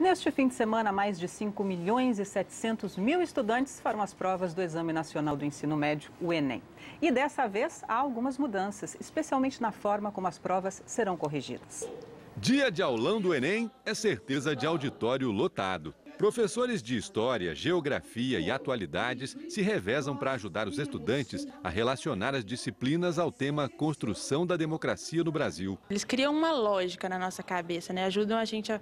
Neste fim de semana, mais de 5 milhões e 700 mil estudantes farão as provas do Exame Nacional do Ensino Médio, o Enem. E dessa vez, há algumas mudanças, especialmente na forma como as provas serão corrigidas. Dia de aulão do Enem é certeza de auditório lotado. Professores de história, geografia e atualidades se revezam para ajudar os estudantes a relacionar as disciplinas ao tema construção da democracia no Brasil. Eles criam uma lógica na nossa cabeça, né? ajudam a gente a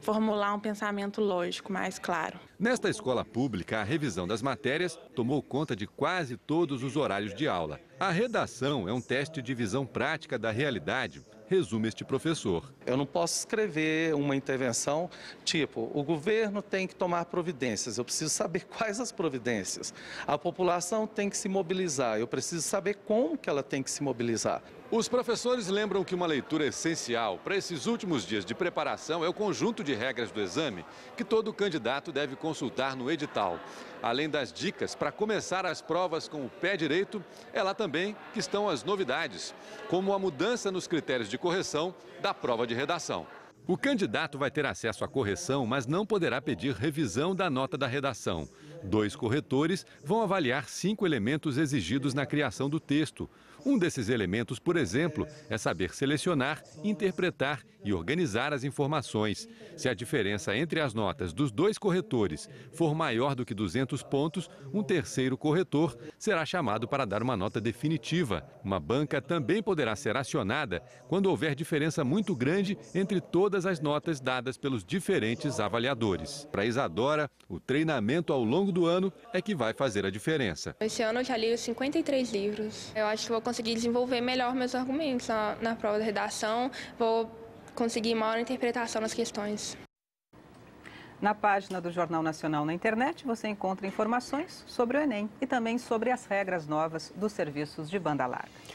formular um pensamento lógico mais claro. Nesta escola pública, a revisão das matérias tomou conta de quase todos os horários de aula. A redação é um teste de visão prática da realidade resume este professor. Eu não posso escrever uma intervenção tipo, o governo tem que tomar providências, eu preciso saber quais as providências. A população tem que se mobilizar, eu preciso saber como que ela tem que se mobilizar. Os professores lembram que uma leitura essencial para esses últimos dias de preparação é o conjunto de regras do exame que todo candidato deve consultar no edital. Além das dicas para começar as provas com o pé direito, é lá também que estão as novidades, como a mudança nos critérios de correção da prova de redação. O candidato vai ter acesso à correção, mas não poderá pedir revisão da nota da redação. Dois corretores vão avaliar cinco elementos exigidos na criação do texto. Um desses elementos, por exemplo, é saber selecionar, interpretar e organizar as informações. Se a diferença entre as notas dos dois corretores for maior do que 200 pontos, um terceiro corretor será chamado para dar uma nota definitiva. Uma banca também poderá ser acionada quando houver diferença muito grande entre todas as notas dadas pelos diferentes avaliadores. Para Isadora, o treinamento ao longo do ano é que vai fazer a diferença. Esse ano eu já li 53 livros. Eu acho que vou conseguir desenvolver melhor meus argumentos na, na prova de redação. Vou conseguir maior interpretação nas questões. Na página do Jornal Nacional na internet, você encontra informações sobre o Enem e também sobre as regras novas dos serviços de banda larga.